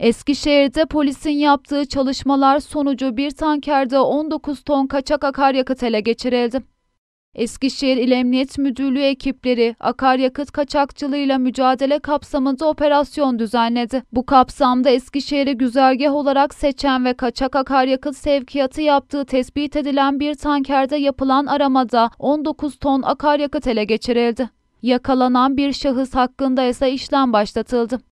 Eskişehir'de polisin yaptığı çalışmalar sonucu bir tankerde 19 ton kaçak akaryakıt ele geçirildi. Eskişehir İl Emniyet Müdürlüğü ekipleri akaryakıt kaçakçılığıyla mücadele kapsamında operasyon düzenledi. Bu kapsamda Eskişehir'i güzergah olarak seçen ve kaçak akaryakıt sevkiyatı yaptığı tespit edilen bir tankerde yapılan aramada 19 ton akaryakıt ele geçirildi. Yakalanan bir şahıs hakkında ise işlem başlatıldı.